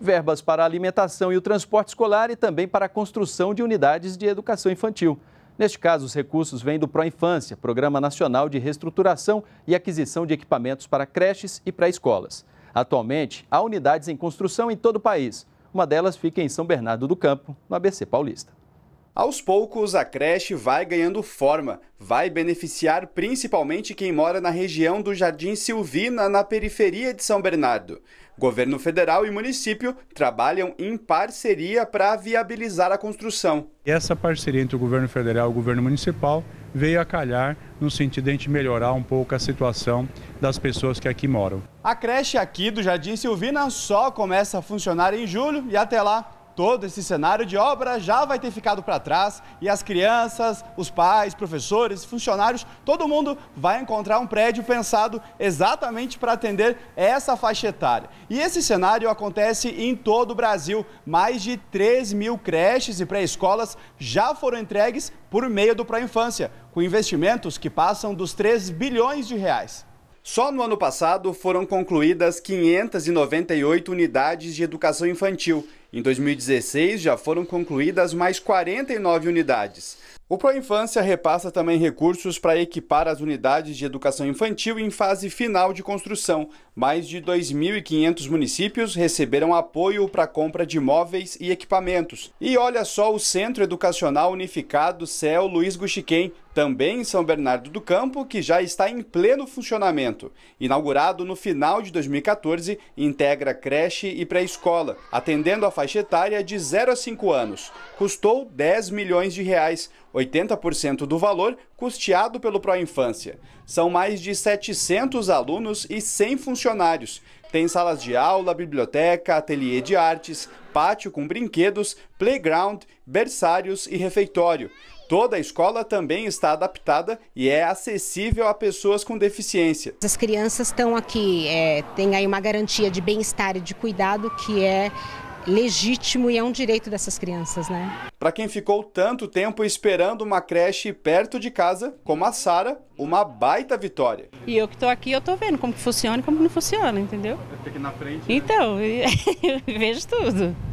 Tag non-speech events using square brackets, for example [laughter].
verbas para a alimentação e o transporte escolar e também para a construção de unidades de educação infantil. Neste caso, os recursos vêm do Proinfância, Programa Nacional de Reestruturação e Aquisição de Equipamentos para Creches e Pré-Escolas. Atualmente, há unidades em construção em todo o país. Uma delas fica em São Bernardo do Campo, no ABC Paulista. Aos poucos, a creche vai ganhando forma. Vai beneficiar principalmente quem mora na região do Jardim Silvina, na periferia de São Bernardo. Governo federal e município trabalham em parceria para viabilizar a construção. Essa parceria entre o governo federal e o governo municipal veio a calhar no sentido de a gente melhorar um pouco a situação das pessoas que aqui moram. A creche aqui do Jardim Silvina só começa a funcionar em julho e até lá todo esse cenário de obra já vai ter ficado para trás e as crianças, os pais, professores, funcionários, todo mundo vai encontrar um prédio pensado exatamente para atender essa faixa etária. E esse cenário acontece em todo o Brasil. Mais de 3 mil creches e pré-escolas já foram entregues por meio do Pró Infância, com investimentos que passam dos 3 bilhões de reais. Só no ano passado foram concluídas 598 unidades de educação infantil. Em 2016 já foram concluídas mais 49 unidades. O Proinfância repassa também recursos para equipar as unidades de educação infantil em fase final de construção. Mais de 2.500 municípios receberam apoio para a compra de móveis e equipamentos. E olha só o Centro Educacional Unificado CEL Luiz Guxiquem também em São Bernardo do Campo, que já está em pleno funcionamento. Inaugurado no final de 2014, integra creche e pré-escola, atendendo a faixa etária de 0 a 5 anos. Custou 10 milhões de reais, 80% do valor custeado pelo Infância São mais de 700 alunos e 100 funcionários. Tem salas de aula, biblioteca, ateliê de artes, pátio com brinquedos, playground, berçários e refeitório. Toda a escola também está adaptada e é acessível a pessoas com deficiência. As crianças estão aqui, é, tem aí uma garantia de bem-estar e de cuidado que é legítimo e é um direito dessas crianças, né? Para quem ficou tanto tempo esperando uma creche perto de casa, como a Sara, uma baita vitória. E eu que estou aqui, eu estou vendo como que funciona e como que não funciona, entendeu? aqui na frente. Né? Então, [laughs] eu vejo tudo.